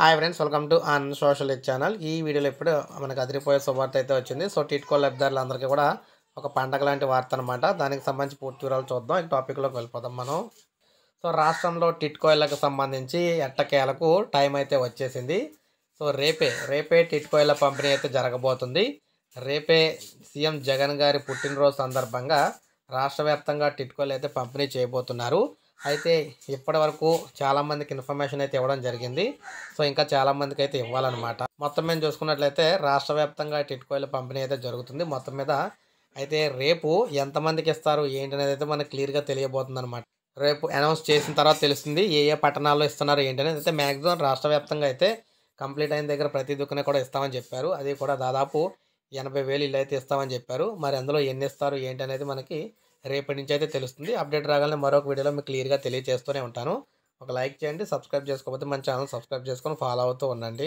hi friends welcome to unsocial channel ఈ వీడియోలో ఇప్పుడు మనకు అదిరిపోయే శుభార్త అయితే వచ్చింది సో టిట్కో అందరికీ కూడా ఒక పండగ లాంటి వార్త అనమాట దానికి సంబంధించి పూర్తి వివరాలు చూద్దాం ఈ టాపిక్లోకి వెళ్ళిపోదాం మనం సో రాష్ట్రంలో టిట్కోయిలకు సంబంధించి ఎట్టకేలకు టైం అయితే వచ్చేసింది సో రేపే రేపే టిట్కోయిల పంపిణీ అయితే జరగబోతుంది రేపే సీఎం జగన్ గారి పుట్టినరోజు సందర్భంగా రాష్ట్ర వ్యాప్తంగా టిట్కోయిలు అయితే పంపిణీ చేయబోతున్నారు అయితే ఇప్పటి వరకు చాలామందికి ఇన్ఫర్మేషన్ అయితే ఇవ్వడం జరిగింది సో ఇంకా చాలామందికి అయితే ఇవ్వాలన్నమాట మొత్తం మేము చూసుకున్నట్లయితే రాష్ట్ర వ్యాప్తంగా టిట్కోయిల పంపిణీ అయితే జరుగుతుంది మొత్తం మీద అయితే రేపు ఎంతమందికి ఇస్తారు ఏంటి అనేది అయితే మనకు క్లియర్గా తెలియబోతుంది అనమాట రేపు అనౌన్స్ చేసిన తర్వాత తెలుస్తుంది ఏ ఏ పట్టణాల్లో ఇస్తున్నారు ఏంటనేది అయితే మ్యాక్సిమం రాష్ట్ర వ్యాప్తంగా అయితే కంప్లీట్ అయిన దగ్గర ప్రతి దుకాణం కూడా ఇస్తామని చెప్పారు అది కూడా దాదాపు ఎనభై వేలు ఇల్లు అయితే ఇస్తామని చెప్పారు మరి అందులో ఎన్ని ఇస్తారు ఏంటనేది మనకి రేపటి నుంచి అయితే తెలుస్తుంది అప్డేట్ రాగానే మరొక వీడియోలో మీకు క్లియర్గా తెలియజేస్తూనే ఉంటాను ఒక లైక్ చేయండి సబ్స్క్రైబ్ చేసుకోకపోతే మన ఛానల్ సబ్స్క్రైబ్ చేసుకొని ఫాలో అవుతూ ఉండండి